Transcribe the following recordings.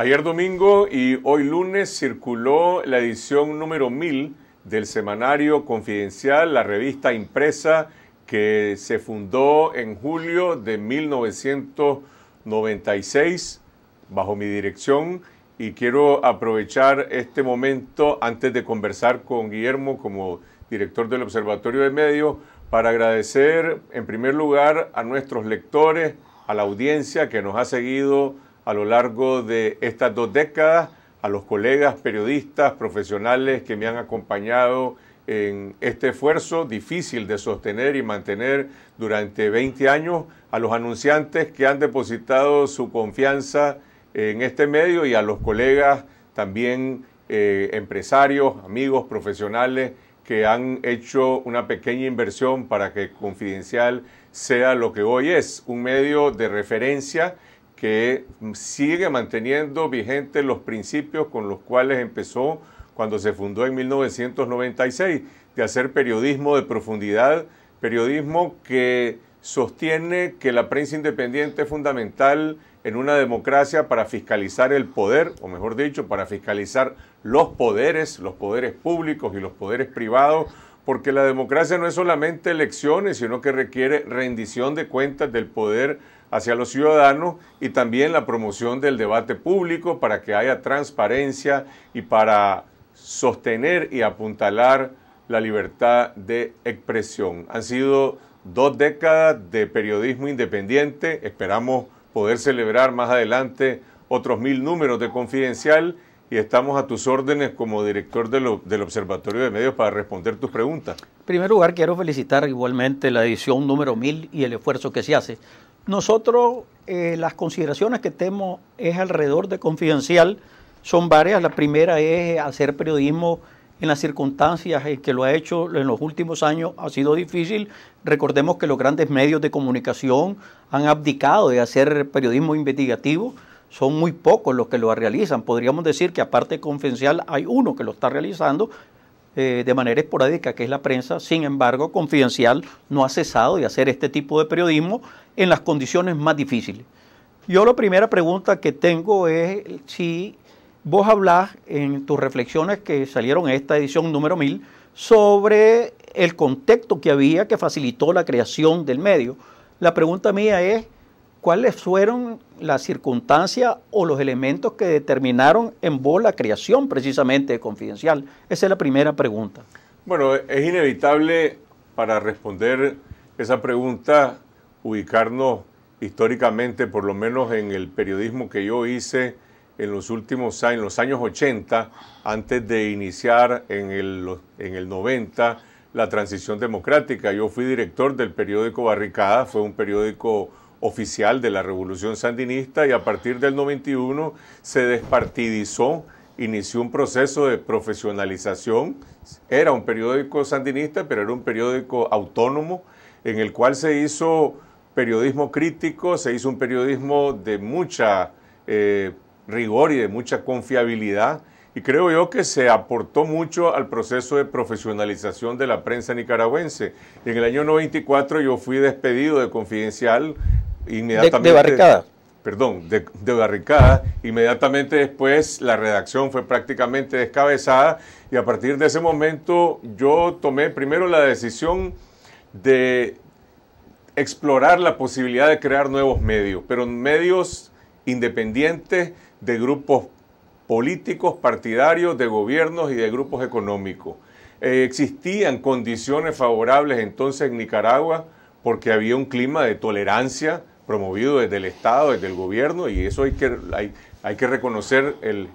Ayer domingo y hoy lunes circuló la edición número 1000 del semanario Confidencial, la revista impresa que se fundó en julio de 1996 bajo mi dirección y quiero aprovechar este momento antes de conversar con Guillermo como director del Observatorio de Medios para agradecer en primer lugar a nuestros lectores, a la audiencia que nos ha seguido a lo largo de estas dos décadas, a los colegas periodistas, profesionales que me han acompañado en este esfuerzo difícil de sostener y mantener durante 20 años, a los anunciantes que han depositado su confianza en este medio y a los colegas también eh, empresarios, amigos, profesionales que han hecho una pequeña inversión para que Confidencial sea lo que hoy es, un medio de referencia que sigue manteniendo vigentes los principios con los cuales empezó cuando se fundó en 1996, de hacer periodismo de profundidad, periodismo que sostiene que la prensa independiente es fundamental en una democracia para fiscalizar el poder, o mejor dicho, para fiscalizar los poderes, los poderes públicos y los poderes privados, porque la democracia no es solamente elecciones, sino que requiere rendición de cuentas del poder hacia los ciudadanos y también la promoción del debate público para que haya transparencia y para sostener y apuntalar la libertad de expresión. Han sido dos décadas de periodismo independiente, esperamos poder celebrar más adelante otros mil números de Confidencial y estamos a tus órdenes como director del Observatorio de Medios para responder tus preguntas. En primer lugar, quiero felicitar igualmente la edición número 1000 y el esfuerzo que se hace. Nosotros, eh, las consideraciones que tenemos es alrededor de Confidencial, son varias. La primera es hacer periodismo en las circunstancias en que lo ha hecho en los últimos años ha sido difícil. Recordemos que los grandes medios de comunicación han abdicado de hacer periodismo investigativo son muy pocos los que lo realizan. Podríamos decir que aparte confidencial hay uno que lo está realizando eh, de manera esporádica, que es la prensa. Sin embargo, confidencial no ha cesado de hacer este tipo de periodismo en las condiciones más difíciles. Yo la primera pregunta que tengo es si vos hablás en tus reflexiones que salieron en esta edición número 1000 sobre el contexto que había que facilitó la creación del medio. La pregunta mía es cuáles fueron las circunstancias o los elementos que determinaron en vos la creación precisamente de Confidencial. Esa es la primera pregunta. Bueno, es inevitable para responder esa pregunta ubicarnos históricamente, por lo menos en el periodismo que yo hice en los últimos años, en los años 80, antes de iniciar en el, en el 90 la transición democrática. Yo fui director del periódico Barricada, fue un periódico oficial de la Revolución Sandinista y a partir del 91 se despartidizó, inició un proceso de profesionalización. Era un periódico sandinista, pero era un periódico autónomo en el cual se hizo periodismo crítico, se hizo un periodismo de mucha eh, rigor y de mucha confiabilidad. Y creo yo que se aportó mucho al proceso de profesionalización de la prensa nicaragüense. En el año 94 yo fui despedido de Confidencial Inmediatamente, de, barricada. Perdón, de, barricada. Inmediatamente después la redacción fue prácticamente descabezada y a partir de ese momento yo tomé primero la decisión de explorar la posibilidad de crear nuevos medios, pero medios independientes de grupos políticos, partidarios, de gobiernos y de grupos económicos. Eh, existían condiciones favorables entonces en Nicaragua porque había un clima de tolerancia, promovido desde el Estado, desde el gobierno, y eso hay que, hay, hay que reconocer el,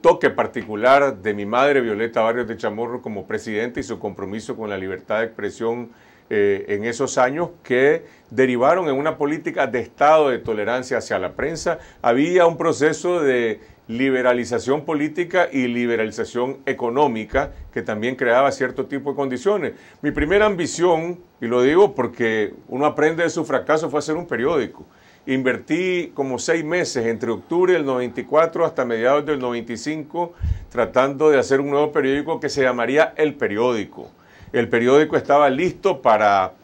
toque particular de mi madre, Violeta Barrios de Chamorro, como presidenta y su compromiso con la libertad de expresión eh, en esos años que derivaron en una política de Estado de tolerancia hacia la prensa. Había un proceso de liberalización política y liberalización económica, que también creaba cierto tipo de condiciones. Mi primera ambición, y lo digo porque uno aprende de su fracaso, fue hacer un periódico. Invertí como seis meses, entre octubre del 94 hasta mediados del 95, tratando de hacer un nuevo periódico que se llamaría El Periódico. El periódico estaba listo para,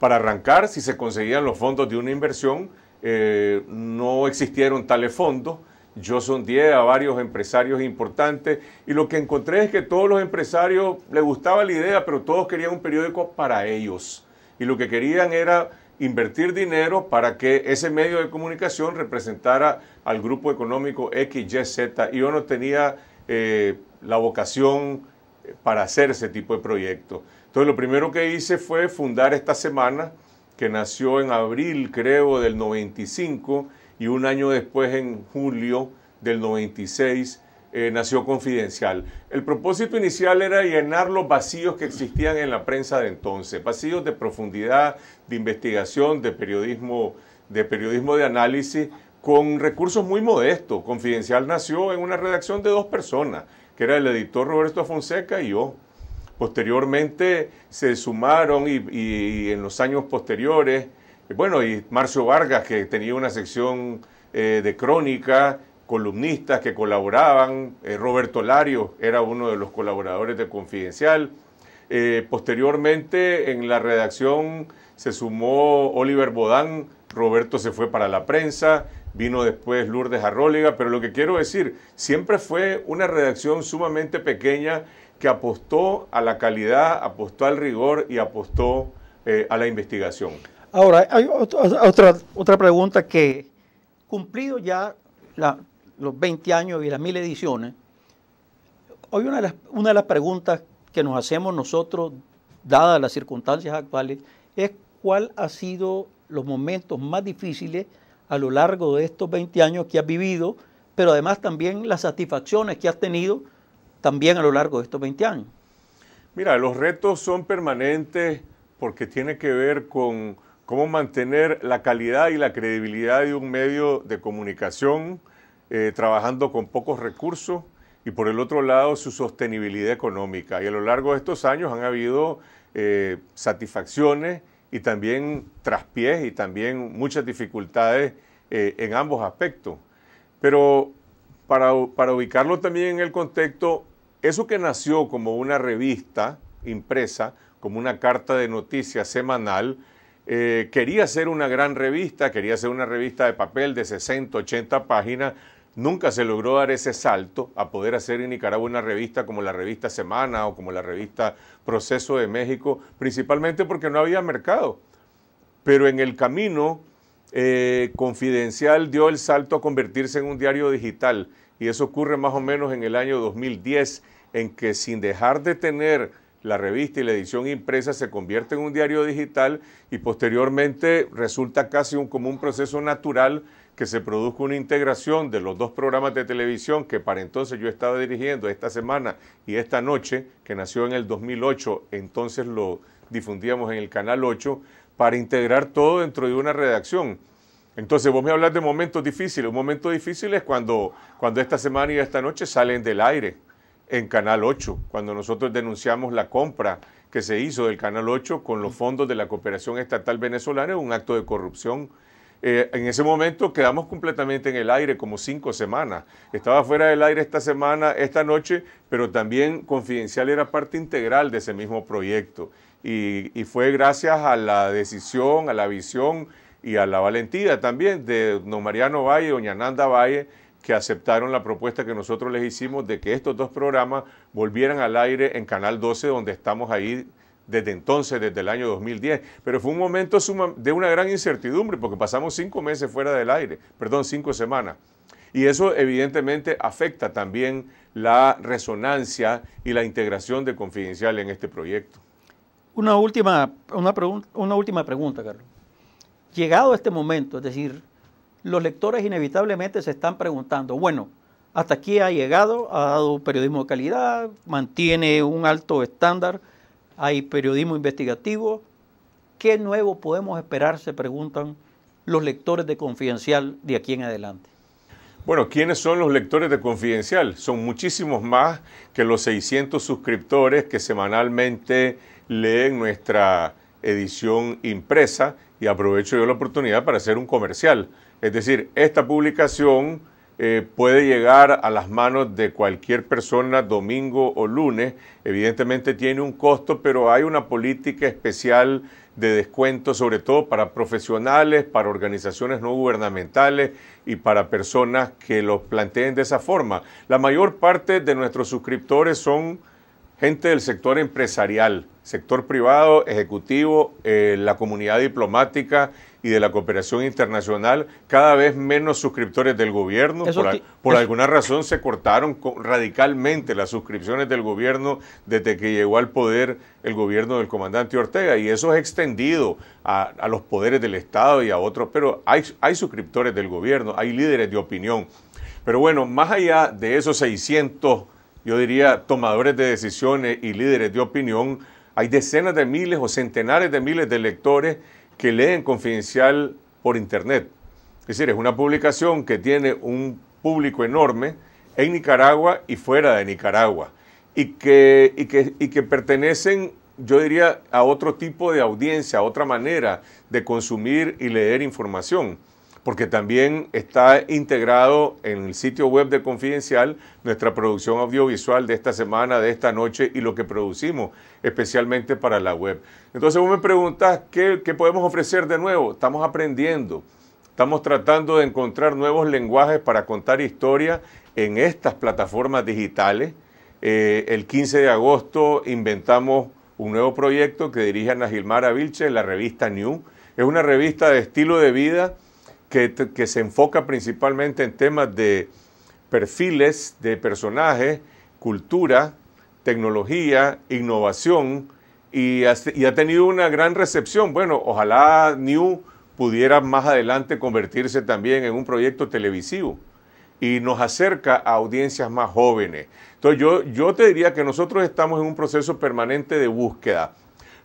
arrancar si se conseguían los fondos de una inversión. Eh, no existieron tales fondos yo sondeé a varios empresarios importantes y lo que encontré es que todos los empresarios les gustaba la idea, pero todos querían un periódico para ellos. Y lo que querían era invertir dinero para que ese medio de comunicación representara al grupo económico XYZ. Y yo no tenía eh, la vocación eh, para hacer ese tipo de proyecto. Entonces lo primero que hice fue fundar esta semana, que nació en abril creo del 95 y un año después, en julio del 96, eh, nació Confidencial. El propósito inicial era llenar los vacíos que existían en la prensa de entonces, vacíos de profundidad, de investigación, de periodismo, de periodismo de análisis, con recursos muy modestos. Confidencial nació en una redacción de dos personas, que era el editor Roberto Fonseca y yo. Posteriormente se sumaron y en los años posteriores bueno, y Marcio Vargas, que tenía una sección eh, de crónica, columnistas que colaboraban, eh, Roberto Lario era uno de los colaboradores de Confidencial. Eh, posteriormente, en la redacción se sumó Oliver Bodán, Roberto se fue para la prensa, vino después Lourdes Arróliga, pero lo que quiero decir, siempre fue una redacción sumamente pequeña que apostó a la calidad, apostó al rigor y apostó a la investigación. Ahora, hay otra, otra pregunta que, cumplido ya los 20 años y las mil ediciones, hoy una de, las, preguntas que nos hacemos nosotros, dadas las circunstancias actuales, es cuál ha sido los momentos más difíciles a lo largo de estos 20 años que has vivido, pero además también las satisfacciones que has tenido también a lo largo de estos 20 años. Mira, los retos son permanentes porque tiene que ver con cómo mantener la calidad y la credibilidad de un medio de comunicación eh, trabajando con pocos recursos y por el otro lado su sostenibilidad económica. Y a lo largo de estos años han habido eh, satisfacciones y también traspiés y también muchas dificultades eh, en ambos aspectos. Pero para ubicarlo también en el contexto, eso que nació como una revista impresa, como una carta de noticias semanal, eh, quería hacer una gran revista, quería hacer una revista de papel de 60, 80 páginas. Nunca se logró dar ese salto a poder hacer en Nicaragua una revista como la revista Semana o como la revista Proceso de México, principalmente porque no había mercado. Pero en el camino, eh, Confidencial dio el salto a convertirse en un diario digital y eso ocurre más o menos en el año 2010, en que sin dejar de tener la revista y la edición impresa se convierte en un diario digital y posteriormente resulta casi un, como un proceso natural que se produzca una integración de los dos programas de televisión que para entonces yo estaba dirigiendo esta semana y esta noche, que nació en el 2008, entonces lo difundíamos en el Canal 8, para integrar todo dentro de una redacción. Entonces vos me hablas de momentos difíciles. Un momento difícil es cuando, cuando esta semana y esta noche salen del aire en Canal 8, cuando nosotros denunciamos la compra que se hizo del Canal 8 con los fondos de la cooperación estatal venezolana, un acto de corrupción. Eh, en ese momento quedamos completamente en el aire, como cinco semanas. Estaba fuera del aire esta semana, esta noche, pero también Confidencial era parte integral de ese mismo proyecto. Y, fue gracias a la decisión, a la visión y a la valentía también de don Mariano Valle y doña Nanda Valle que aceptaron la propuesta que nosotros les hicimos de que estos dos programas volvieran al aire en Canal 12, donde estamos ahí desde entonces, desde el año 2010. Pero fue un momento de una gran incertidumbre, porque pasamos cinco meses fuera del aire, perdón, cinco semanas. Y eso evidentemente afecta también la resonancia y la integración de Confidencial en este proyecto. Una última, una, una última pregunta, Carlos. Llegado a este momento, es decir, los lectores inevitablemente se están preguntando, bueno, hasta aquí ha llegado, ha dado periodismo de calidad, mantiene un alto estándar, hay periodismo investigativo. ¿Qué nuevo podemos esperar? Se preguntan los lectores de Confidencial de aquí en adelante. Bueno, ¿quiénes son los lectores de Confidencial? Son muchísimos más que los 600 suscriptores que semanalmente leen nuestra edición impresa y aprovecho yo la oportunidad para hacer un comercial. Es decir, esta publicación eh, puede llegar a las manos de cualquier persona domingo o lunes. Evidentemente tiene un costo, pero hay una política especial de descuento, sobre todo para profesionales, para organizaciones no gubernamentales y para personas que lo planteen de esa forma. La mayor parte de nuestros suscriptores son gente del sector empresarial, sector privado, ejecutivo, eh, la comunidad diplomática y de la cooperación internacional, cada vez menos suscriptores del gobierno. por, alguna razón se cortaron radicalmente las suscripciones del gobierno desde que llegó al poder el gobierno del comandante Ortega y eso es extendido a, los poderes del Estado y a otros, pero hay, hay suscriptores del gobierno, hay líderes de opinión. Pero bueno, más allá de esos 600, yo diría, tomadores de decisiones y líderes de opinión, hay decenas de miles o centenares de miles de electores que leen Confidencial por Internet. Es decir, es una publicación que tiene un público enorme en Nicaragua y fuera de Nicaragua, y que, y que, y que pertenecen, yo diría, a otro tipo de audiencia, a otra manera de consumir y leer información porque también está integrado en el sitio web de Confidencial nuestra producción audiovisual de esta semana, de esta noche y lo que producimos especialmente para la web. Entonces vos me preguntas, ¿qué, podemos ofrecer de nuevo? Estamos aprendiendo, estamos tratando de encontrar nuevos lenguajes para contar historia en estas plataformas digitales. Eh, el 15 de agosto inventamos un nuevo proyecto que dirige Ana Gilmara Vilche, la revista New. Es una revista de estilo de vida que, se enfoca principalmente en temas de perfiles de personajes, cultura, tecnología, innovación y, y ha tenido una gran recepción. Bueno, ojalá New pudiera más adelante convertirse también en un proyecto televisivo y nos acerca a audiencias más jóvenes. Entonces yo, yo te diría que nosotros estamos en un proceso permanente de búsqueda.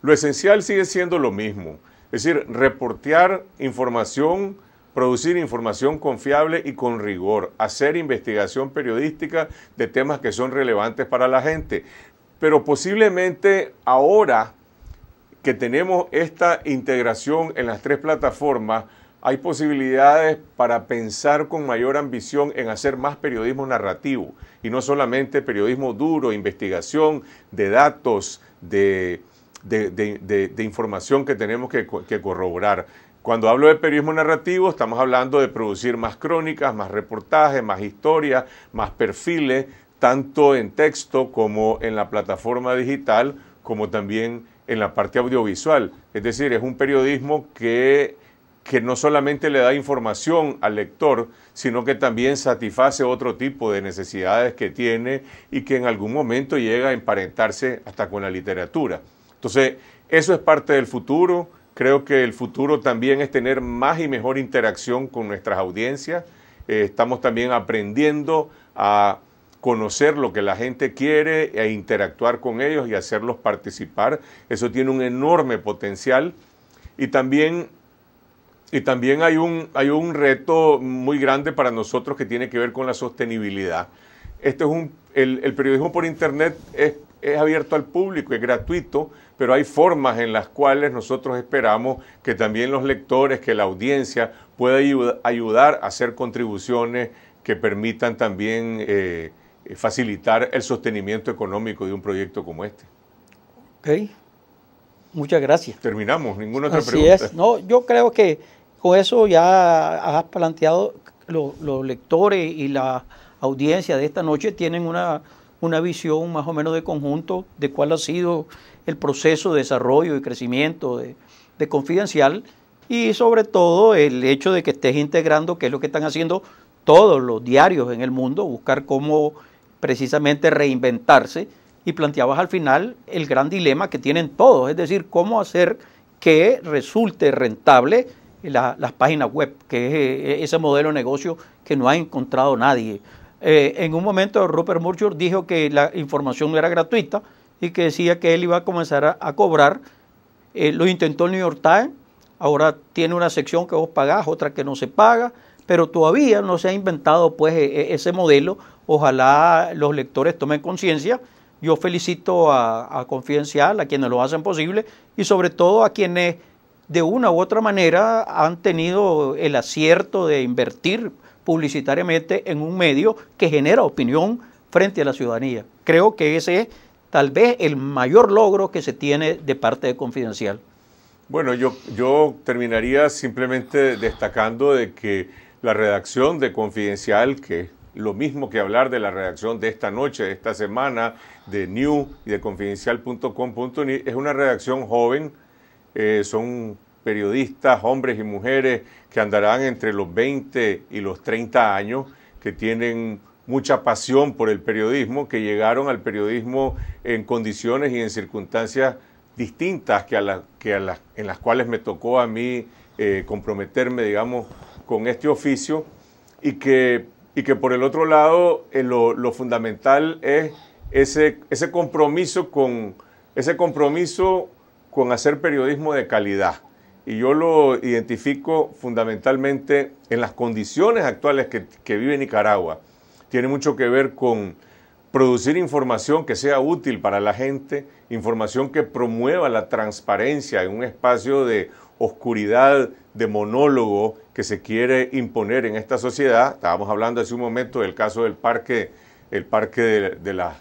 Lo esencial sigue siendo lo mismo, es decir, reportear información producir información confiable y con rigor, hacer investigación periodística de temas que son relevantes para la gente. Pero posiblemente ahora que tenemos esta integración en las tres plataformas, hay posibilidades para pensar con mayor ambición en hacer más periodismo narrativo y no solamente periodismo duro, investigación de datos, de, información que tenemos que corroborar. Cuando hablo de periodismo narrativo, estamos hablando de producir más crónicas, más reportajes, más historias, más perfiles, tanto en texto como en la plataforma digital, como también en la parte audiovisual. Es decir, es un periodismo que, que no solamente le da información al lector, sino que también satisface otro tipo de necesidades que tiene y que en algún momento llega a emparentarse hasta con la literatura. Entonces, eso es parte del futuro Creo que el futuro también es tener más y mejor interacción con nuestras audiencias. Eh, estamos también aprendiendo a conocer lo que la gente quiere a e interactuar con ellos y hacerlos participar. Eso tiene un enorme potencial. Y también, y también hay, un, hay un reto muy grande para nosotros que tiene que ver con la sostenibilidad. Este es un, el periodismo por Internet es es abierto al público, es gratuito, pero hay formas en las cuales nosotros esperamos que también los lectores, que la audiencia pueda ayudar a hacer contribuciones que permitan también eh, facilitar el sostenimiento económico de un proyecto como este. Ok, muchas gracias. Terminamos, ninguna otra pregunta. No, yo creo que con eso ya has planteado, los lectores y la audiencia de esta noche tienen una una visión más o menos de conjunto de cuál ha sido el proceso de desarrollo y crecimiento de, Confidencial y sobre todo el hecho de que estés integrando, que es lo que están haciendo todos los diarios en el mundo, buscar cómo precisamente reinventarse y planteabas al final el gran dilema que tienen todos, es decir, cómo hacer que resulte rentable las páginas web, que es eh, ese modelo de negocio que no ha encontrado nadie. Eh, en un momento Rupert Murdoch dijo que la información era gratuita y que decía que él iba a comenzar a, cobrar. Eh, lo intentó el New York Times, ahora tiene una sección que vos pagás, otra que no se paga, pero todavía no se ha inventado pues e, e, ese modelo. Ojalá los lectores tomen conciencia. Yo felicito a, a, Confidencial, a quienes lo hacen posible y sobre todo a quienes de una u otra manera han tenido el acierto de invertir publicitariamente en un medio que genera opinión frente a la ciudadanía. Creo que ese es tal vez el mayor logro que se tiene de parte de Confidencial. Bueno, yo, yo terminaría simplemente destacando de que la redacción de Confidencial, que lo mismo que hablar de la redacción de esta noche, de esta semana, de New y de confidencial.com.ni, es una redacción joven, eh, son periodistas, hombres y mujeres que andarán entre los 20 y los 30 años, que tienen mucha pasión por el periodismo, que llegaron al periodismo en condiciones y en circunstancias distintas que, a que a en las cuales me tocó a mí eh, comprometerme, digamos, con este oficio, y que, y que por el otro lado eh, lo, fundamental es ese, ese compromiso con ese compromiso con hacer periodismo de calidad y yo lo identifico fundamentalmente en las condiciones actuales que, vive Nicaragua. Tiene mucho que ver con producir información que sea útil para la gente, información que promueva la transparencia en un espacio de oscuridad, de monólogo que se quiere imponer en esta sociedad. Estábamos hablando hace un momento del caso del parque, el parque de, las,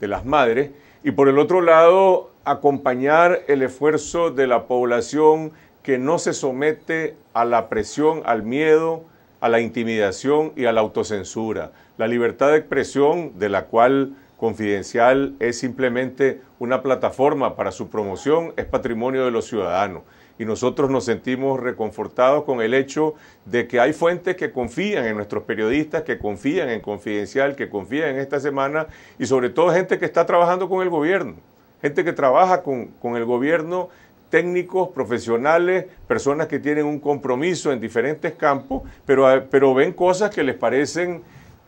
de las madres. Y por el otro lado, acompañar el esfuerzo de la población que no se somete a la presión, al miedo, a la intimidación y a la autocensura. La libertad de expresión, de la cual Confidencial es simplemente una plataforma para su promoción, es patrimonio de los ciudadanos. Y nosotros nos sentimos reconfortados con el hecho de que hay fuentes que confían en nuestros periodistas, que confían en Confidencial, que confían en esta semana y sobre todo gente que está trabajando con el gobierno gente que trabaja con, el gobierno, técnicos, profesionales, personas que tienen un compromiso en diferentes campos, pero, eh, pero ven cosas que les parecen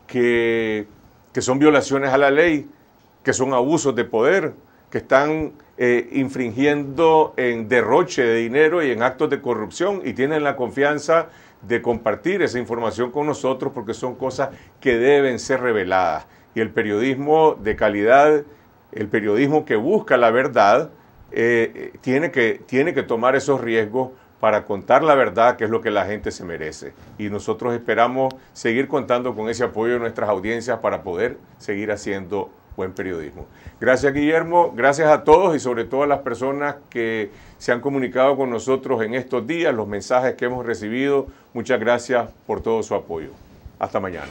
que, son violaciones a la ley, que son abusos de poder, que están eh, infringiendo en derroche de dinero y en actos de corrupción y tienen la confianza de compartir esa información con nosotros porque son cosas que deben ser reveladas. Y el periodismo de calidad el periodismo que busca la verdad, eh, eh, tiene, que, tiene que tomar esos riesgos para contar la verdad, que es lo que la gente se merece. Y nosotros esperamos seguir contando con ese apoyo de nuestras audiencias para poder seguir haciendo buen periodismo. Gracias Guillermo, gracias a todos y sobre todo a las personas que se han comunicado con nosotros en estos días, los mensajes que hemos recibido. Muchas gracias por todo su apoyo. Hasta mañana.